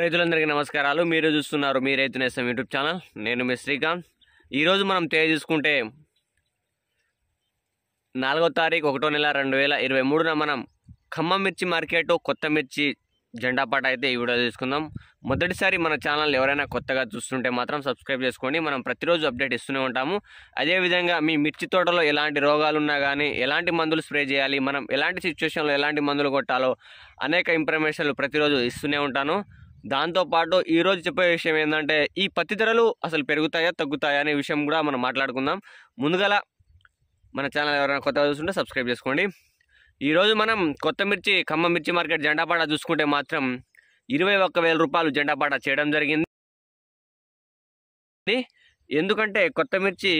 రైతులందరికీ నమస్కారాలు మీరు చూస్తున్నారు మీ రైతు నేస్తం యూట్యూబ్ ఛానల్ నేను మీ శ్రీకాంత్ ఈరోజు మనం తెలియజేసుకుంటే నాలుగో తారీఖు ఒకటో నెల రెండు వేల ఇరవై మూడున మనం ఖమ్మం మిర్చి మార్కెట్ కొత్త మిర్చి జెండా పాట అయితే ఈ వీడియో తీసుకుందాం మొదటిసారి మన ఛానల్ ఎవరైనా కొత్తగా చూస్తుంటే మాత్రం సబ్స్క్రైబ్ చేసుకోండి మనం ప్రతిరోజు అప్డేట్ ఇస్తూనే ఉంటాము అదేవిధంగా మీ మిర్చి తోటలో ఎలాంటి రోగాలు ఉన్నా కానీ ఎలాంటి మందులు స్ప్రే చేయాలి మనం ఎలాంటి సిచ్యువేషన్లో ఎలాంటి మందులు కొట్టాలో అనేక ఇన్ఫర్మేషన్లు ప్రతిరోజు ఇస్తూనే ఉంటాను దాంతోపాటు ఈరోజు చెప్పే విషయం ఏంటంటే ఈ పత్తి ధరలు అసలు పెరుగుతాయా తగ్గుతాయా అనే విషయం కూడా మనం మాట్లాడుకుందాం ముందుగల మన ఛానల్ ఎవరైనా కొత్తగా చూస్తుంటే సబ్స్క్రైబ్ చేసుకోండి ఈరోజు మనం కొత్త మిర్చి ఖమ్మ మిర్చి మార్కెట్ జెండాపాడా చూసుకుంటే మాత్రం ఇరవై ఒక్క వేల రూపాయలు జెండాపాడా చేయడం జరిగింది ఎందుకంటే కొత్త మిర్చి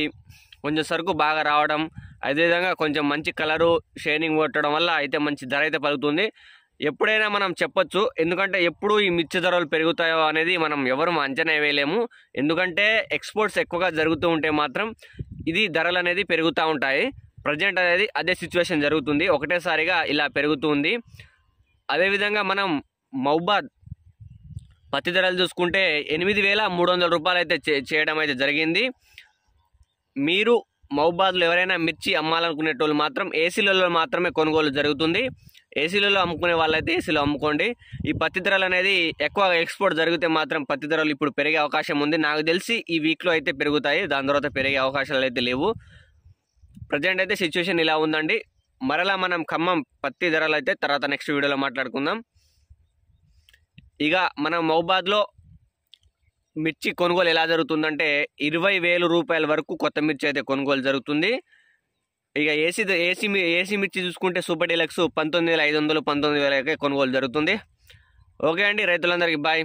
కొంచెం సరుకు బాగా రావడం అదేవిధంగా కొంచెం మంచి కలరు షైనింగ్ కొట్టడం వల్ల అయితే మంచి ధర అయితే పలుకుతుంది ఎప్పుడైనా మనం చెప్పొచ్చు ఎందుకంటే ఎప్పుడు ఈ మిర్చి ధరలు పెరుగుతాయో అనేది మనం ఎవరు అంచనా వేయలేము ఎందుకంటే ఎక్స్పోర్ట్స్ ఎక్కువగా జరుగుతూ ఉంటే మాత్రం ఇది ధరలు అనేది పెరుగుతూ ఉంటాయి ప్రజెంట్ అనేది అదే సిచ్యువేషన్ జరుగుతుంది ఒకటేసారిగా ఇలా పెరుగుతుంది అదేవిధంగా మనం మౌబాద్ పత్తి ధరలు చూసుకుంటే ఎనిమిది వేల మూడు వందల రూపాయలు అయితే చేయడం అయితే జరిగింది మీరు మహబాద్లో ఎవరైనా మిర్చి అమ్మాలనుకునేటోళ్ళు మాత్రం ఏసీలలో మాత్రమే కొనుగోలు జరుగుతుంది ఏసీలలో అమ్ముకునే వాళ్ళైతే ఏసీలో అమ్ముకోండి ఈ పత్తి ధరలు అనేది ఎక్కువ ఎక్స్పోర్ట్ జరిగితే మాత్రం పత్తి ధరలు ఇప్పుడు పెరిగే అవకాశం ఉంది నాకు తెలిసి ఈ వీక్లో అయితే పెరుగుతాయి దాని తర్వాత పెరిగే అవకాశాలు అయితే లేవు ప్రజెంట్ అయితే సిచ్యువేషన్ ఇలా ఉందండి మరలా మనం ఖమ్మం పత్తి ధరలు అయితే తర్వాత నెక్స్ట్ వీడియోలో మాట్లాడుకుందాం ఇక మనం మహబాద్లో మిర్చి కొనుగోలు ఎలా జరుగుతుందంటే ఇరవై వేల రూపాయల వరకు కొత్త మిర్చి అయితే కొనుగోలు జరుగుతుంది ఇక ఏసీ ఏసీ ఏసీ మిర్చి చూసుకుంటే సూపర్ డీలక్స్ పంతొమ్మిది వేల ఐదు వందలు పంతొమ్మిది వేల కొనుగోలు జరుగుతుంది ఓకే అండి రైతులందరికీ బాయ్